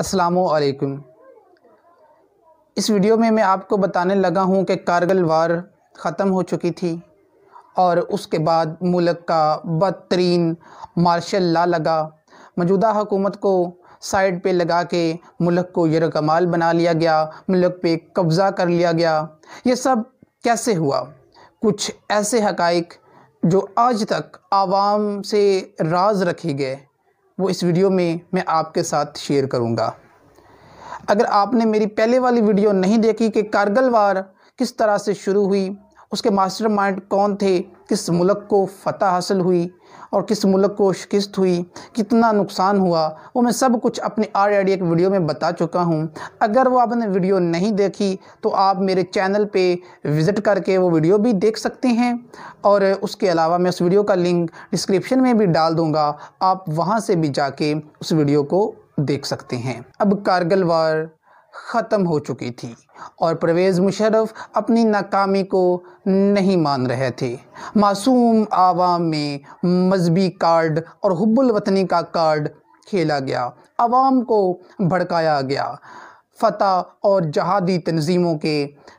असलकम इस वीडियो में मैं आपको बताने लगा हूं कि कारगिल वार ख़त्म हो चुकी थी और उसके बाद मुल्क का बदतरीन मार्शल ला लगा मौजूदा हुकूमत को साइड पे लगा के मुल्क को यमाल बना लिया गया मुल्क पे कब्ज़ा कर लिया गया ये सब कैसे हुआ कुछ ऐसे हकाइक जो आज तक आवाम से राज रखे गए वो इस वीडियो में मैं आपके साथ शेयर करूँगा अगर आपने मेरी पहले वाली वीडियो नहीं देखी कि कारगिल वार किस तरह से शुरू हुई उसके मास्टरमाइंड कौन थे किस मुल्क को फतह हासिल हुई और किस मुल्क को शिकस्त हुई कितना नुकसान हुआ वो मैं सब कुछ अपने आर आई एक वीडियो में बता चुका हूँ अगर वो आपने वीडियो नहीं देखी तो आप मेरे चैनल पर विज़िट करके वो वीडियो भी देख सकते हैं और उसके अलावा मैं उस वीडियो का लिंक डिस्क्रिप्शन में भी डाल दूँगा आप वहाँ से भी जाके उस वीडियो को देख सकते हैं अब कारगिल वार ख़त्म हो चुकी थी और परवेज़ मुशरफ अपनी नाकामी को नहीं मान रहे थे मासूम आवाम में मजहबी कार्ड और वतनी का कार्ड खेला गया आवाम को भड़काया गया फतह और जहादी तनजीमों के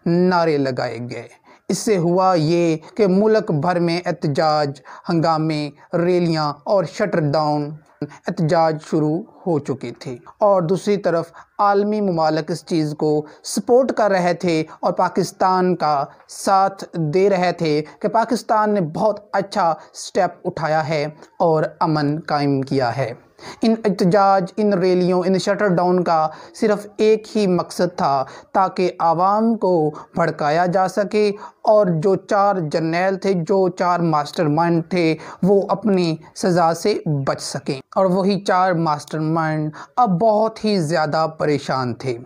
नारे लगाए गए इससे हुआ ये कि मुल्क भर में एहतजाज हंगामे रैलियाँ और शटर डाउन एहतजाज शुरू हो चुके थे और दूसरी तरफ आलमी ममालक इस चीज़ को सपोर्ट कर रहे थे और पाकिस्तान का साथ दे रहे थे कि पाकिस्तान ने बहुत अच्छा स्टेप उठाया है और अमन कायम किया है इन एहतजाज इन रैलियों इन शटर डाउन का सिर्फ एक ही मकसद था ताकि आवाम को भड़काया जा सके और जो चार जर्नेल थे जो चार मास्टरमाइंड थे वो अपनी सज़ा से बच सकें और वही चार मास्टरमाइंड अब बहुत ही ज़्यादा परेशान थे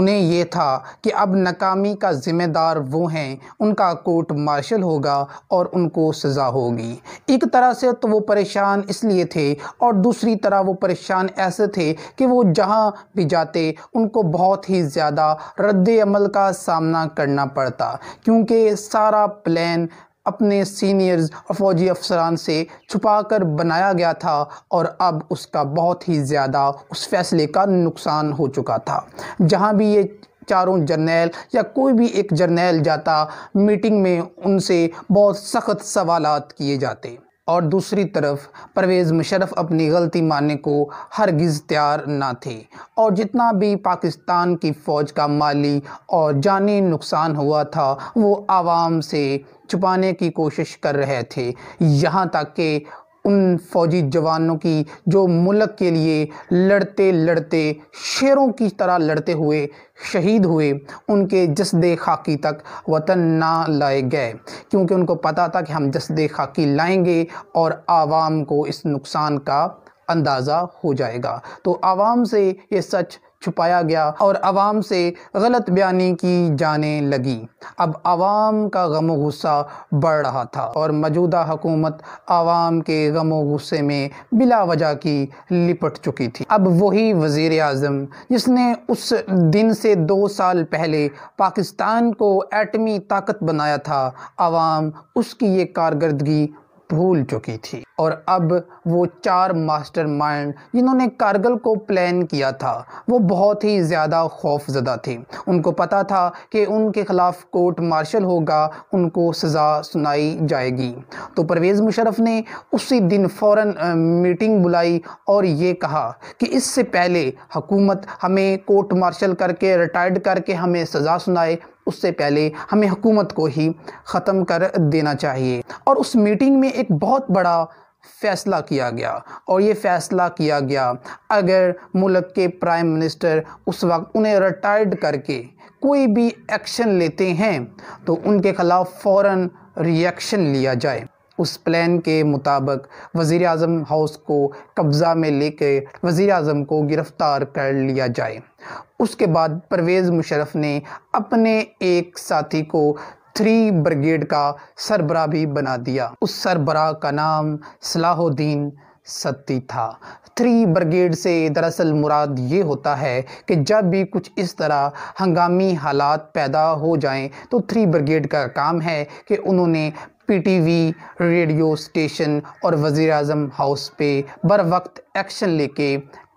उन्हें यह था कि अब नाकामी का ज़िम्मेदार वो हैं उनका कोर्ट मार्शल होगा और उनको सज़ा होगी एक तरह से तो वो परेशान इसलिए थे और दूसरी तरह वो परेशान ऐसे थे कि वो जहाँ भी जाते उनको बहुत ही ज़्यादा रद्द अमल का सामना करना पड़ता क्योंकि सारा प्लान अपने सीनियर्स और फौजी अफसरान से छुपाकर बनाया गया था और अब उसका बहुत ही ज़्यादा उस फैसले का नुकसान हो चुका था जहाँ भी ये चारों जर्नैल या कोई भी एक जर्नैल जाता मीटिंग में उनसे बहुत सख्त सवाल किए जाते और दूसरी तरफ परवेज़ मुशरफ अपनी गलती मानने को हरगिज़ तैयार ना थे और जितना भी पाकिस्तान की फ़ौज का माली और जानी नुकसान हुआ था वो आवाम से छुपाने की कोशिश कर रहे थे यहाँ तक कि उन फौजी जवानों की जो मुल्क के लिए लड़ते लड़ते शेरों की तरह लड़ते हुए शहीद हुए उनके जसद खाकी तक वतन ना लाए गए क्योंकि उनको पता था कि हम जसद खाकी लाएंगे और आवाम को इस नुकसान का अंदाज़ा हो जाएगा तो आवाम से ये सच छुपाया गया और आवाम से गलत बयानी की जाने लगी अब आवाम का गम गुस्सा बढ़ रहा था और मौजूदा हुकूमत आवाम के गम गुस्से में बिला वजह की लिपट चुकी थी अब वही वजीर अजम जिसने उस दिन से दो साल पहले पाकिस्तान को एटमी ताकत बनाया था आवाम उसकी ये कारकर्दगी भूल चुकी थी और अब वो चार मास्टरमाइंड जिन्होंने कारगिल को प्लान किया था वो बहुत ही ज़्यादा खौफजदा थी उनको पता था कि उनके ख़िलाफ़ कोर्ट मार्शल होगा उनको सज़ा सुनाई जाएगी तो परवेज़ मुशरफ ने उसी दिन फ़ौर मीटिंग बुलाई और ये कहा कि इससे पहले हुकूमत हमें कोर्ट मार्शल करके रिटायर्ड करके हमें सज़ा सुनाए उससे पहले हमें हुकूमत को ही ख़त्म कर देना चाहिए और उस मीटिंग में एक बहुत बड़ा फ़ैसला किया गया और ये फ़ैसला किया गया अगर मुल्क के प्राइम मिनिस्टर उस वक्त उन्हें रिटायर्ड करके कोई भी एक्शन लेते हैं तो उनके ख़िलाफ़ फ़ौर रिएक्शन लिया जाए उस प्लान के मुताबिक वज़ी अजम हाउस को कब्ज़ा में लेके वज़ी अजम को गिरफ़्तार कर लिया जाए उसके बाद परवेज़ मुशरफ ने अपने एक साथी को थ्री ब्रिगेड का सरबरा भी बना दिया उस सरबरा का नाम सलाहुद्दीन सत्ती था थ्री ब्रिगेड से दरअसल मुराद ये होता है कि जब भी कुछ इस तरह हंगामी हालात पैदा हो जाएं तो थ्री ब्रिगेड का काम है कि उन्होंने पीटीवी रेडियो स्टेशन और वज़ी अजम हाउस पे बर वक्त एक्शन लेके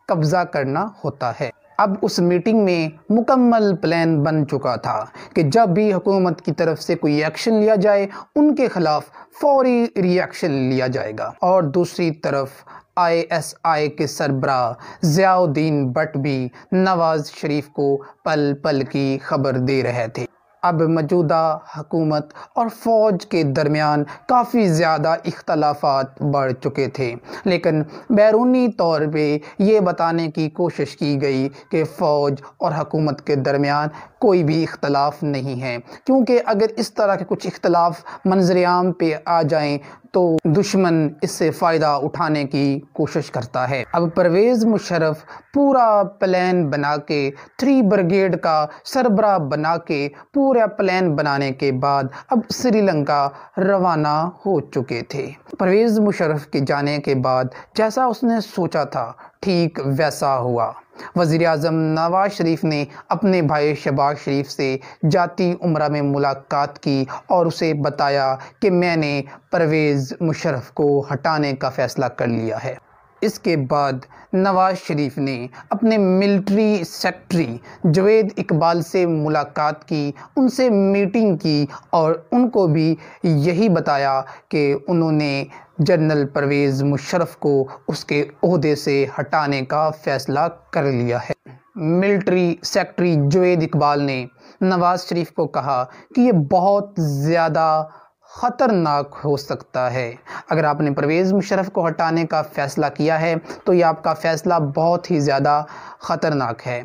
कब्ज़ा करना होता है अब उस मीटिंग में मुकम्मल प्लान बन चुका था कि जब भी हुकूमत की तरफ से कोई एक्शन लिया जाए उनके ख़िलाफ़ फौरी रिएक्शन लिया जाएगा और दूसरी तरफ आईएसआई के सरबरा जियाउद्दीन भट्ट भी नवाज शरीफ को पल पल की खबर दे रहे थे अब मौजूदा हकूमत और फ़ौज के दरमियान काफ़ी ज़्यादा इख्तलाफात बढ़ चुके थे लेकिन बैरूनी तौर पर यह बताने की कोशिश की गई कि फ़ौज और हकूमत के दरमियान कोई भी इख्तलाफ नहीं है क्योंकि अगर इस तरह के कुछ इख्तलाफ मंजर पे आ जाएं तो दुश्मन इससे फ़ायदा उठाने की कोशिश करता है अब परवेज़ मुशरफ पूरा प्लान बना के थ्री ब्रिगेड का सरबरा बना के पूरा प्लान बनाने के बाद अब श्रीलंका रवाना हो चुके थे परवेज़ मुशरफ के जाने के बाद जैसा उसने सोचा था ठीक वैसा हुआ वज़ी अजम नवाज शरीफ ने अपने भाई शहबाज शरीफ से जाती उम्र में मुलाकात की और उसे बताया कि मैंने परवेज़ मुशरफ को हटाने का फ़ैसला कर लिया है इसके बाद नवाज शरीफ ने अपने मिलिट्री सेक्रेटरी जवेद इकबाल से मुलाकात की उनसे मीटिंग की और उनको भी यही बताया कि उन्होंने जनरल परवेज़ मुशरफ को उसके अहदे से हटाने का फैसला कर लिया है मिलिट्री सेक्रेटरी जुवेद इकबाल ने नवाज शरीफ को कहा कि ये बहुत ज़्यादा ख़तरनाक हो सकता है अगर आपने परवेज़ मुशरफ को हटाने का फ़ैसला किया है तो ये आपका फ़ैसला बहुत ही ज़्यादा ख़तरनाक है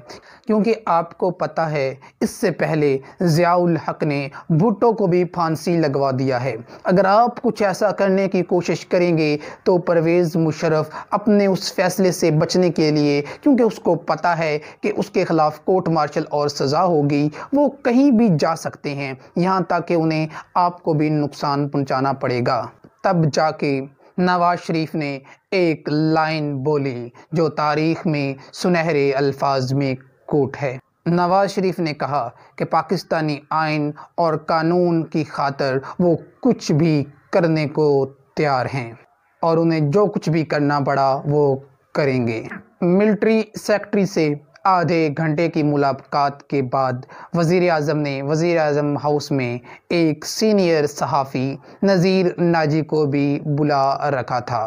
क्योंकि आपको पता है इससे पहले ज़ियाउल हक ने भुट्टो को भी फांसी लगवा दिया है अगर आप कुछ ऐसा करने की कोशिश करेंगे तो परवेज़ मुशरफ अपने उस फैसले से बचने के लिए क्योंकि उसको पता है कि उसके ख़िलाफ़ कोर्ट मार्शल और सज़ा होगी वो कहीं भी जा सकते हैं यहाँ तक कि उन्हें आपको भी नुकसान पहुँचाना पड़ेगा तब जाके नवाज शरीफ ने एक लाइन बोली जो तारीख में सुनहरे अल्फाज में कोट है नवाज शरीफ ने कहा कि पाकिस्तानी आइन और कानून की खातर वो कुछ भी करने को तैयार हैं और उन्हें जो कुछ भी करना पड़ा वो करेंगे मिलिट्री सेक्रेटरी से आधे घंटे की मुलाकात के बाद वज़र अजम ने वज़ी अजम हाउस में एक सीनियर सहाफ़ी नज़ीर नाजी को भी बुला रखा था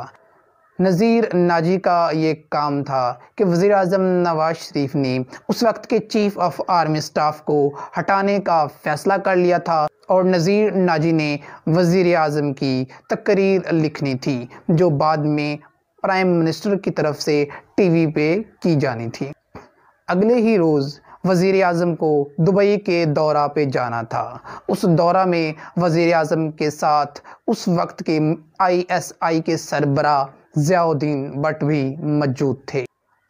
नज़ीर नाजी का ये काम था कि वज़ी अजम नवाज शरीफ ने उस वक्त के चीफ ऑफ आर्मी स्टाफ को हटाने का फ़ैसला कर लिया था और नज़ीर नाजी ने वज़ी अजम की तकरीर लिखनी थी जो बाद में प्राइम मिनिस्टर की तरफ से टी वी पे की जानी थी अगले ही रोज़ वज़ी अजम को दुबई के दौरा पे जाना था उस दौरा में वज़ी अजम के साथ उस वक्त के आई एस आई के सरबरा जियाउद्दीन बट भी मौजूद थे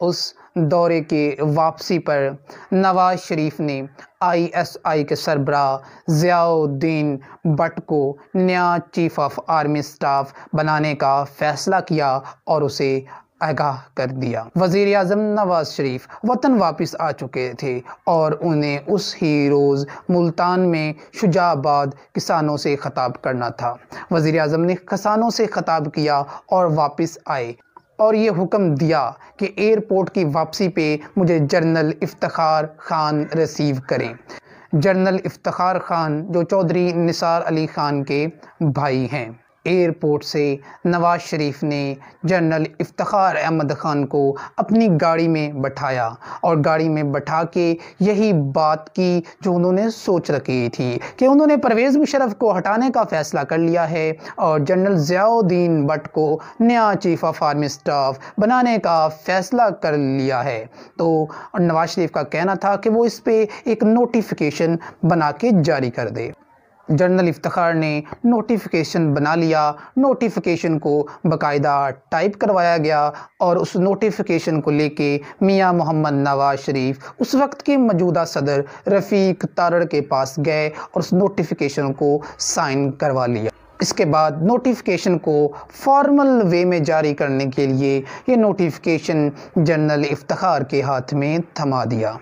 उस दौरे के वापसी पर नवाज शरीफ ने आईएसआई के सरबरा जियाउद्दीन भट्ट को नया चीफ ऑफ आर्मी स्टाफ बनाने का फैसला किया और उसे आगाह कर दिया वजीर अजम नवाज शरीफ वतन वापस आ चुके थे और उन्हें उस ही रोज़ मुल्तान में शुजाबाद किसानों से ख़ताब करना था वजीर अजम ने किसानों से ख़ताब किया और वापस आए और ये हुक्म दिया कि एयरपोर्ट की वापसी पे मुझे जर्नल इफ्तार ख़ान रिसीव करें जर्नल इफ्तार ख़ान जो चौधरी निसार अली ख़ान के भाई हैं एयरपोर्ट से नवाज शरीफ ने जनरल इफ्तार अहमद ख़ान को अपनी गाड़ी में बैठाया और गाड़ी में बैठा के यही बात की जो उन्होंने सोच रखी थी कि उन्होंने परवेज़ मुशरफ को हटाने का फ़ैसला कर लिया है और जनरल ज़ियाउद्दीन भट्ट को नया चीफ ऑफ आर्मी स्टाफ बनाने का फ़ैसला कर लिया है तो नवाज शरीफ का कहना था कि वो इस पर एक नोटिफिकेशन बना के जारी कर दे जनरल इफ्तार ने नोटिफिकेशन बना लिया नोटिफिकेशन को बकायदा टाइप करवाया गया और उस नोटिफिकेशन को लेके मियां मोहम्मद नवाज शरीफ उस वक्त के मौजूदा सदर रफ़ीक तारड़ के पास गए और उस नोटिफिकेशन को साइन करवा लिया इसके बाद नोटिफिकेशन को फॉर्मल वे में जारी करने के लिए ये नोटिफिकेशन जनरल इफ्तार के हाथ में थमा दिया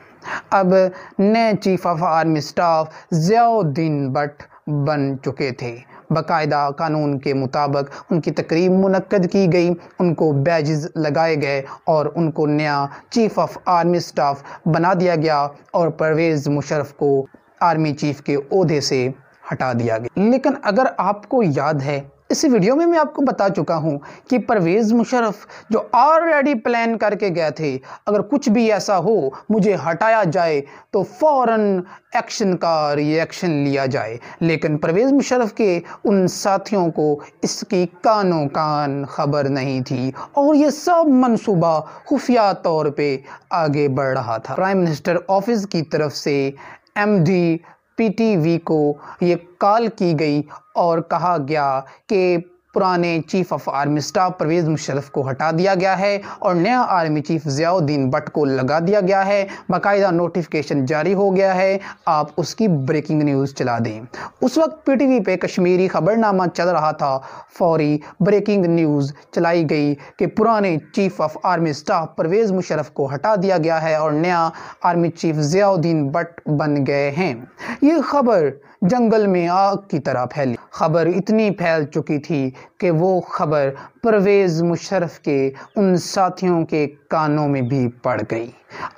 अब नए chief of army staff Ziauddin Butt बन चुके थे बाकायदा कानून के मुताबिक उनकी तकरीब मुनद की गई उनको बैजेस लगाए गए और उनको नया चीफ ऑफ आर्मी स्टाफ बना दिया गया और परवेज़ मुशरफ को आर्मी चीफ के अहदे से हटा दिया गया लेकिन अगर आपको याद है इस वीडियो में मैं आपको बता चुका हूं कि परवेज़ मुशरफ जो ऑलरेडी प्लान करके गए थे अगर कुछ भी ऐसा हो मुझे हटाया जाए तो फौरन एक्शन का रिएक्शन लिया जाए लेकिन परवेज़ मुशरफ़ के उन साथियों को इसकी कानों कान खबर नहीं थी और ये सब मनसूबा खुफिया तौर पे आगे बढ़ रहा था प्राइम मिनिस्टर ऑफिस की तरफ से एमडी पीटीवी को ये कॉल की गई और कहा गया कि पुराने chief of army staff Pervez Musharraf को हटा दिया गया है और नया आर्मी चीफ ज़ियाउद्दीन भट्ट को लगा दिया गया है बाकायदा नोटिफिकेशन जारी हो गया है आप उसकी ब्रेकिंग न्यूज़ चला दें उस वक्त पी टी वी पे कश्मीरी खबरनामा चल रहा था फौरी ब्रेकिंग न्यूज़ चलाई गई कि पुराने chief of army staff Pervez Musharraf को हटा दिया गया है और नया आर्मी चीफ ज़ियाउद्दीन भट्ट बन गए हैं ये खबर जंगल में आग की तरह फैली खबर इतनी फैल चुकी थी कि वो खबर परवेज़ मुशरफ के उन साथियों के कानों में भी पड़ गई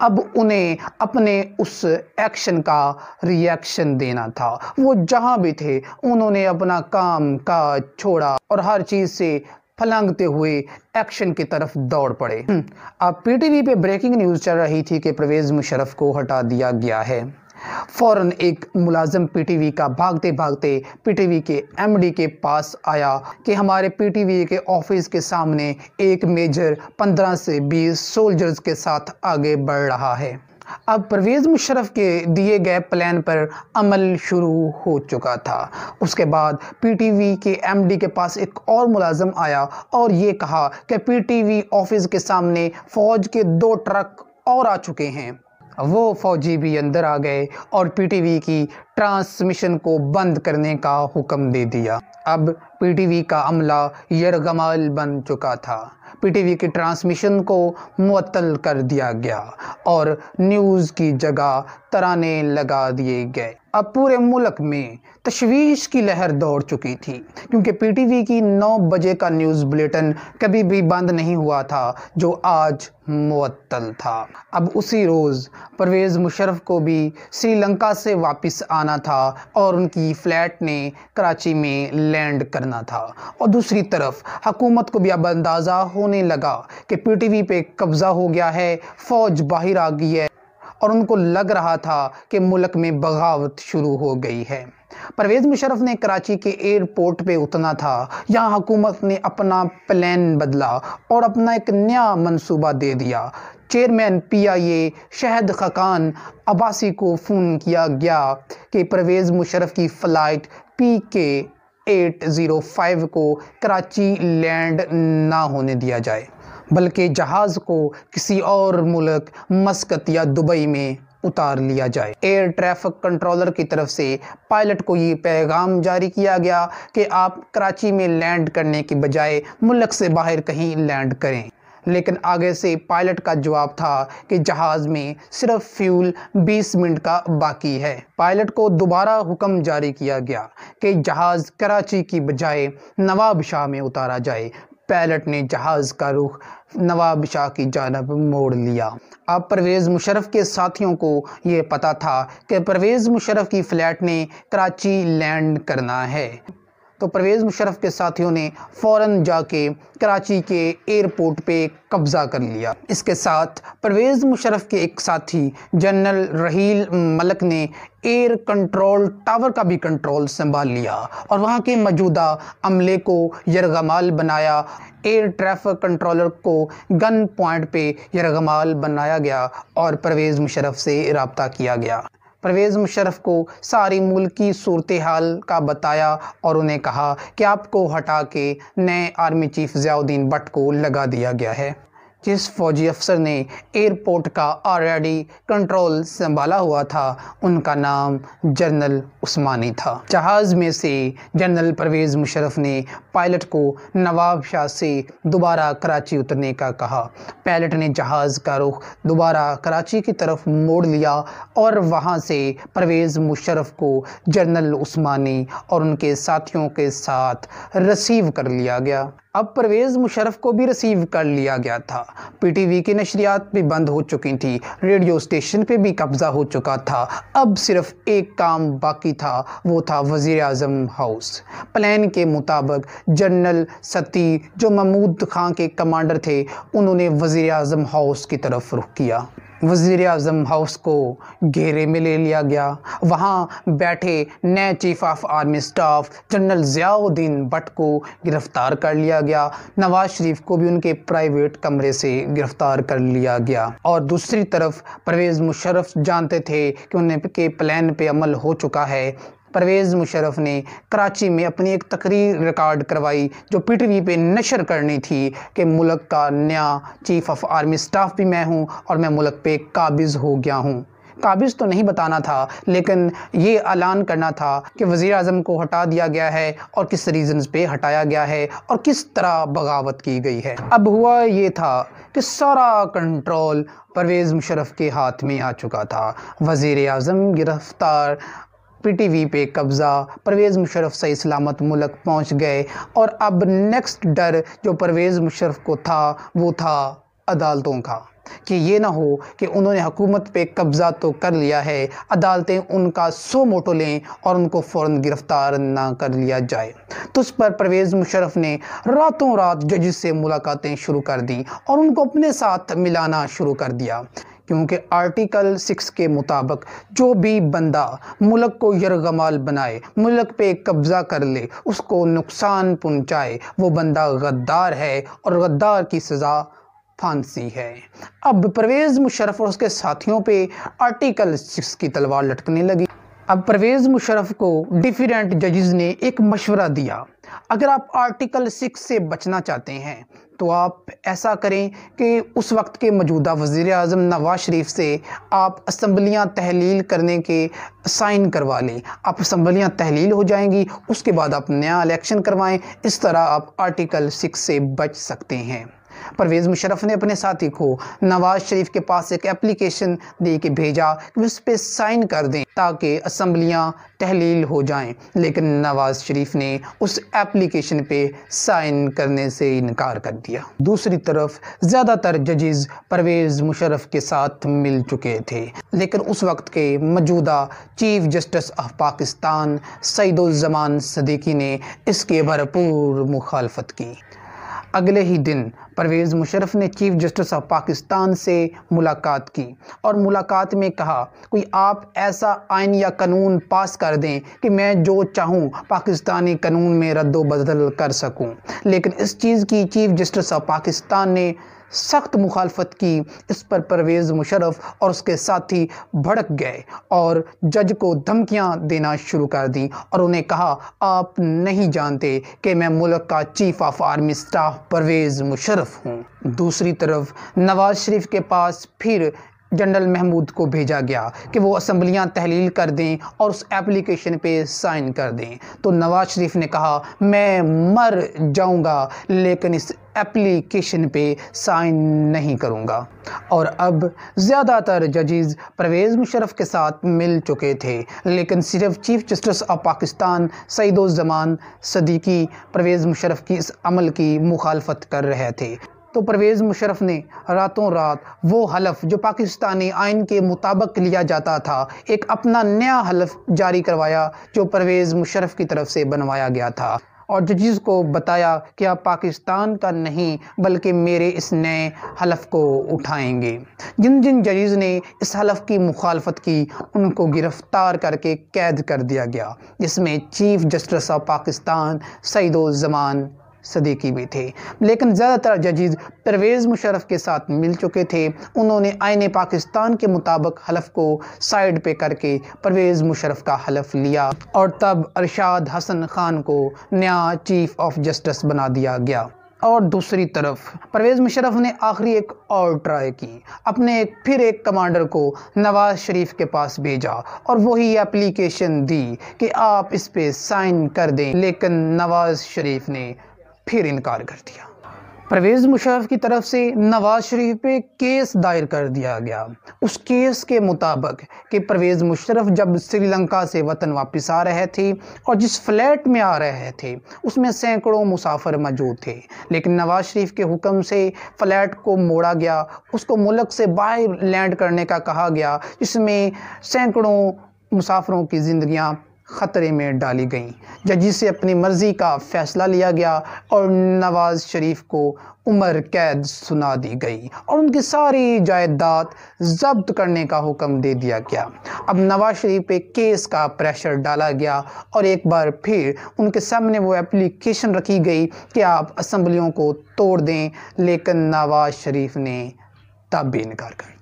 अब उन्हें अपने उस एक्शन का रिएक्शन देना था वो जहाँ भी थे उन्होंने अपना काम काज छोड़ा और हर चीज़ से फलंगते हुए एक्शन की तरफ दौड़ पड़े हम्म, अब पीटीवी पे ब्रेकिंग न्यूज़ चल रही थी कि परवेज़ मुशरफ़ को हटा दिया गया है फौरन एक मुलाजम पीटीवी का भागते भागते पीटीवी के एमडी के पास आया कि हमारे पीटीवी के ऑफिस के सामने एक मेजर पंद्रह से बीस सोल्जर्स के साथ आगे बढ़ रहा है अब परवेज़ मुशरफ के दिए गए प्लान पर अमल शुरू हो चुका था उसके बाद पीटीवी के एमडी के पास एक और मुलाजम आया और ये कहा कि पीटीवी ऑफिस के सामने फ़ौज के दो ट्रक और आ चुके हैं वो फौजी भी अंदर आ गए और पीटीवी की ट्रांसमिशन को बंद करने का हुक्म दे दिया अब पीटीवी का अमला यरगमाल बन चुका था पीटीवी के ट्रांसमिशन को मअतल कर दिया गया और न्यूज़ की जगह तराने लगा दिए गए अब पूरे मुल्क में तशवीश की लहर दौड़ चुकी थी क्योंकि पीटीवी की 9 बजे का न्यूज़ बुलेटिन कभी भी बंद नहीं हुआ था जो आज मअतल था अब उसी रोज़ परवेज़ मुशर्रफ को भी श्रीलंका से वापस आना था और उनकी फ़्लैट ने कराची में लैंड करना था और दूसरी तरफ हकूमत को भी अब अंदाज़ा हो होने लगा कि पीटीवी पे कब्ज़ा हो गया है फ़ौज बाहर आ गई है और उनको लग रहा था कि मुल्क में बगावत शुरू हो गई है परवेज़ मुशरफ ने कराची के एयरपोर्ट पे उतना था यहाँ हुकूमत ने अपना प्लान बदला और अपना एक नया मंसूबा दे दिया चेयरमैन पी आई ए शहद खकान अब्बासी को फ़ोन किया गया कि परवेज़ मुशरफ की फ़्लाइट पी के 805 को कराची लैंड ना होने दिया जाए बल्कि जहाज़ को किसी और मुल्क मस्कत या दुबई में उतार लिया जाए एयर ट्रैफिक कंट्रोलर की तरफ से पायलट को ये पैगाम जारी किया गया कि आप कराची में लैंड करने के बजाय मुल्क से बाहर कहीं लैंड करें लेकिन आगे से पायलट का जवाब था कि जहाज़ में सिर्फ फ्यूल 20 मिनट का बाकी है पायलट को दोबारा हुक्म जारी किया गया कि जहाज़ कराची की बजाय नवाब शाह में उतारा जाए पायलट ने जहाज़ का रुख नवाब शाह की जानब मोड़ लिया अब परवेज़ मुशरफ के साथियों को ये पता था कि परवेज़ मुशरफ की फ़्लैट ने कराची लैंड करना है तो परवेज़ मुशरफ के साथियों ने फौरन जाके कराची के एयरपोर्ट पे कब्ज़ा कर लिया इसके साथ परवेज़ मुशरफ के एक साथी जनरल रहील मलक ने एयर कंट्रोल टावर का भी कंट्रोल संभाल लिया और वहाँ के मौजूदा अमले को यरगमाल बनाया एयर ट्रैफिक कंट्रोलर को गन पॉइंट पे यरगमाल बनाया गया और परवेज़ मुशरफ से रबता किया गया परवेज़ मुशरफ को सारी मुल्क की सूरत हाल का बताया और उन्हें कहा कि आपको हटा के नए आर्मी चीफ ज़ियाउद्दीन भट्ट को लगा दिया गया है जिस फौजी अफसर ने एयरपोर्ट का ऑलरेडी कंट्रोल संभाला हुआ था उनका नाम जनरल उस्मानी था जहाज़ में से जनरल परवेज़ मुशरफ ने पायलट को नवाब शाह से दोबारा कराची उतरने का कहा पायलट ने जहाज़ का रुख दोबारा कराची की तरफ मोड़ लिया और वहाँ से परवेज़ मुशरफ को जनरल उस्मानी और उनके साथियों के साथ रिसीव कर लिया गया अब परवेज़ मुशरफ को भी रिसीव कर लिया गया था पीटीवी की नशरियात भी बंद हो चुकी थी रेडियो स्टेशन पे भी कब्ज़ा हो चुका था अब सिर्फ एक काम बाकी था वो था वजीर अजम हाउस प्लान के मुताबिक जनरल सती जो महमूद खां के कमांडर थे उन्होंने वज़ी अजम हाउस की तरफ रुख किया वजीर अजम हाउस को घेरे में ले लिया गया वहाँ बैठे नए chief of army staff general Ziauddin Butt को गिरफ़्तार कर लिया गया नवाज शरीफ को भी उनके प्राइवेट कमरे से गिरफ़्तार कर लिया गया और दूसरी तरफ परवेज़ मुशर्रफ जानते थे कि उनके प्लान पे अमल हो चुका है परवेज़ मुशरफ ने कराची में अपनी एक तकरीर रिकॉर्ड करवाई जो पी टी वी पर नशर करनी थी कि मुल्क का नया चीफ़ ऑफ आर्मी स्टाफ भी मैं हूँ और मैं मुल्क पर काबिज़ हो गया हूँ काबिज़ तो नहीं बताना था लेकिन ये ऐलान करना था कि वज़ी अजम को हटा दिया गया है और किस रीज़न्स पे हटाया गया है और किस तरह बगावत की गई है अब हुआ ये था कि सारा कंट्रोल परवेज़ मुशरफ के हाथ में आ चुका था वज़ी अजम गिरफ़्तार पीटीवी पे कब्ज़ा परवेज़ मुशरफ सही सलामत मुलक पहुंच गए और अब नेक्स्ट डर जो परवेज़ मुशरफ को था वो था अदालतों का कि ये ना हो कि उन्होंने हुकूमत पे कब्ज़ा तो कर लिया है अदालतें उनका सो मोटो लें और उनको फ़ौर गिरफ़्तार ना कर लिया जाए तो उस पर परवेज़ मुशरफ ने रातों रात जजिस से मुलाकातें शुरू कर दी और उनको अपने साथ मिलाना शुरू कर दिया क्योंकि आर्टिकल सिक्स के मुताबिक जो भी बंदा मुल्क को यरगमाल बनाए मुल्क पे कब्ज़ा कर ले उसको नुकसान पहुंचाए वो बंदा गद्दार है और गद्दार की सज़ा फांसी है अब परवेज़ मुशरफ और उसके साथियों पे आर्टिकल सिक्स की तलवार लटकने लगी अब परवेज़ मुशरफ को डिफरेंट जजेस ने एक मशवरा दिया अगर आप आर्टिकल सिक्स से बचना चाहते हैं तो आप ऐसा करें कि उस वक्त के मौजूदा वज़ी अजम नवाज शरीफ से आप असम्बलियाँ तहलील करने के साइन करवा लें आप असम्बलियाँ तहलील हो जाएंगी उसके बाद आप नया इलेक्शन करवाएं इस तरह आप आर्टिकल सिक्स से बच सकते हैं परवेज़ मुशरफ ने अपने साथी को नवाज शरीफ के पास एक एप्लीकेशन दे के भेजा कि उस पर साइन कर दें ताकि असम्बलियाँ तहलील हो जाएं लेकिन नवाज शरीफ ने उस एप्लीकेशन पे साइन करने से इनकार कर दिया दूसरी तरफ ज़्यादातर जजेज परवेज़ मुशरफ के साथ मिल चुके थे लेकिन उस वक्त के मौजूदा chief justice of Pakistan Saiduzzaman Siddiqui ने इसके भरपूर मुखालफत की अगले ही दिन परवेज़ मुशरफ ने चीफ जस्टिस ऑफ पाकिस्तान से मुलाकात की और मुलाकात में कहा कोई आप ऐसा आइन या कानून पास कर दें कि मैं जो चाहूँ पाकिस्तानी कानून में रद्द बदल कर सकूँ लेकिन इस चीज़ की चीफ जस्टिस ऑफ पाकिस्तान ने सख्त मुखालफत की इस पर परवेज़ मुशरफ और उसके साथी भड़क गए और जज को धमकियां देना शुरू कर दी और उन्हें कहा आप नहीं जानते कि मैं मुल्क का chief of army staff Pervez Musharraf हूँ दूसरी तरफ नवाज शरीफ के पास फिर जनरल महमूद को भेजा गया कि वो असम्बलियाँ तहलील कर दें और उस एप्लीकेशन पे साइन कर दें तो नवाज शरीफ ने कहा मैं मर जाऊँगा लेकिन इस एप्लीकेशन पे साइन नहीं करूँगा और अब ज़्यादातर जजेस परवेज़ मुशरफ के साथ मिल चुके थे लेकिन सिर्फ chief justice of Pakistan Saiduzzaman Siddiqui Pervez Musharraf की इस अमल की मुखालफत कर रहे थे तो परवेज़ मुशरफ ने रातों रात वो हलफ जो पाकिस्तानी आइन के मुताबिक लिया जाता था एक अपना नया हलफ जारी करवाया जो परवेज़ मुशरफ की तरफ से बनवाया गया था और जजिस को बताया कि आप पाकिस्तान का नहीं बल्कि मेरे इस नए हलफ को उठाएंगे जिन जिन जजिस ने इस हलफ की मुखालफत की उनको गिरफ़्तार करके कैद कर दिया गया जिसमें chief justice of Pakistan Zaman Siddiqui भी थे लेकिन ज़्यादातर जजेज परवेज़ मुशरफ के साथ मिल चुके थे उन्होंने आइन पाकिस्तान के मुताबिक हलफ को साइड पे करके परवेज़ मुशरफ का हलफ लिया और तब अरशाद हसन खान को नया चीफ ऑफ जस्टिस बना दिया गया और दूसरी तरफ परवेज़ मुशरफ ने आखिरी एक और ट्राई की अपने एक फिर एक कमांडर को नवाज शरीफ के पास भेजा और वही एप्लीकेशन दी कि आप इस पे साइन कर दें लेकिन नवाज शरीफ ने फिर इनकार कर दिया परवेज़ मुशरफ की तरफ से नवाज शरीफ पे केस दायर कर दिया गया उस केस के मुताबिक कि परवेज़ मुशरफ जब श्रीलंका से वतन वापस आ रहे थे और जिस फ्लैट में आ रहे थे उसमें सैकड़ों मुसाफर मौजूद थे लेकिन नवाज शरीफ के हुक्म से फ्लैट को मोड़ा गया उसको मुल्क से बाहर लैंड करने का कहा गया जिसमें सैकड़ों मुसाफरों की ज़िंदियाँ ख़तरे में डाली गई जजिस से अपनी मर्ज़ी का फ़ैसला लिया गया और नवाज़ शरीफ को उम्र कैद सुना दी गई और उनकी सारी जायदाद जब्त करने का हुक्म दे दिया गया अब नवाज शरीफ पे केस का प्रेशर डाला गया और एक बार फिर उनके सामने वो एप्लीकेशन रखी गई कि आप असम्बलियों को तोड़ दें लेकिन नवाज शरीफ ने तब भी इनकार कर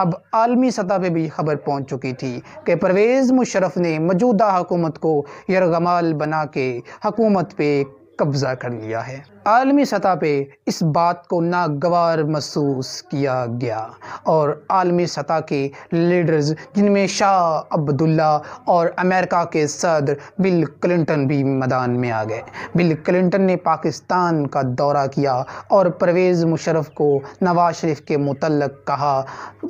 अब आलमी सतह पर भी खबर पहुँच चुकी थी कि परवेज़ मुशरफ ने मौजूदा हुकूमत को यरगमाल बना के हकूमत पर कब्ज़ा कर लिया है आलमी सतह पे इस बात को नागवार महसूस किया गया और आलमी सतह के लीडर्स जिनमें शाह अब्दुल्ला और अमेरिका के सदर बिल क्लिंटन भी मैदान में आ गए बिल क्लिंटन ने पाकिस्तान का दौरा किया और परवेज़ मुशरफ को नवाज शरीफ के मुतलक कहा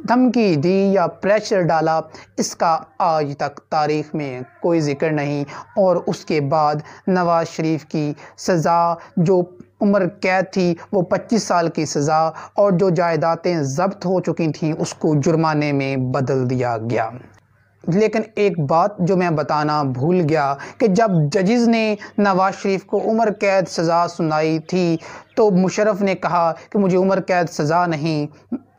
धमकी दी या प्रेशर डाला इसका आज तक तारीख में कोई जिक्र नहीं और उसके बाद नवाज शरीफ की सज़ा जो उम्र कैद थी वो 25 साल की सज़ा और जो जायदादें जब्त हो चुकी थीं उसको जुर्माने में बदल दिया गया लेकिन एक बात जो मैं बताना भूल गया कि जब जजेस ने नवाज़ शरीफ को उम्र कैद सज़ा सुनाई थी तो मुशरफ ने कहा कि मुझे उम्र कैद सज़ा नहीं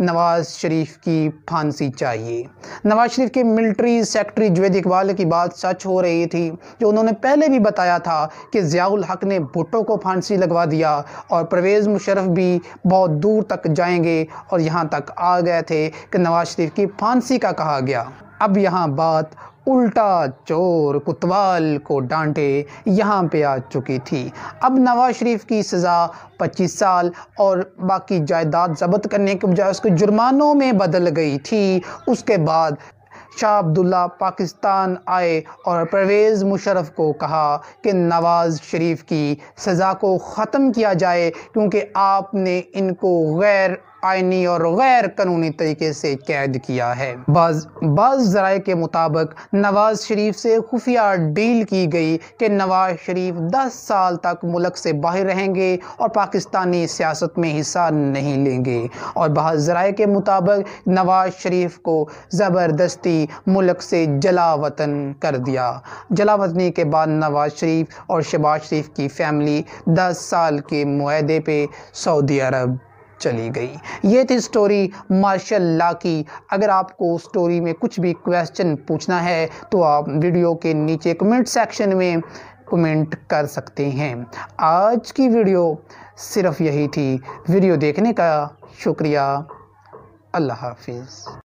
नवाज़ शरीफ की फांसी चाहिए नवाज़ शरीफ के मिलिट्री सेक्रेटरी जुवेद इकबाल की बात सच हो रही थी जो उन्होंने पहले भी बताया था कि ज़ियाउल हक ने भुट्टो को फांसी लगवा दिया और परवेज़ मुशरफ भी बहुत दूर तक जाएंगे और यहाँ तक आ गए थे कि नवाज़ शरीफ की फांसी का कहा गया अब यहाँ बात उल्टा चोर कुतवाल को डांटे यहाँ पे आ चुकी थी अब नवाज शरीफ की सज़ा 25 साल और बाकी जायदाद जब्त करने के बजाय उसके जुर्मानों में बदल गई थी उसके बाद शाह अब्दुल्ला पाकिस्तान आए और परवेज़ मुशरफ को कहा कि नवाज़ शरीफ की सज़ा को ख़त्म किया जाए क्योंकि आपने इनको गैर आईनी और गैर कानूनी तरीके से कैद किया है बाज जराए के मुताबिक नवाज शरीफ से खुफिया डील की गई कि नवाज शरीफ दस साल तक मुल्क से बाहर रहेंगे और पाकिस्तानी सियासत में हिस्सा नहीं लेंगे और बाज जराए के मुताबिक नवाज शरीफ को ज़बरदस्ती मुल्क से जलावतन कर दिया जलावतनी के बाद नवाज शरीफ और शबाज शरीफ की फैमिली दस साल के माहे पे सऊदी अरब चली गई ये थी स्टोरी मार्शल ला की अगर आपको स्टोरी में कुछ भी क्वेश्चन पूछना है तो आप वीडियो के नीचे कमेंट सेक्शन में कमेंट कर सकते हैं आज की वीडियो सिर्फ यही थी वीडियो देखने का शुक्रिया अल्लाह हाफिज़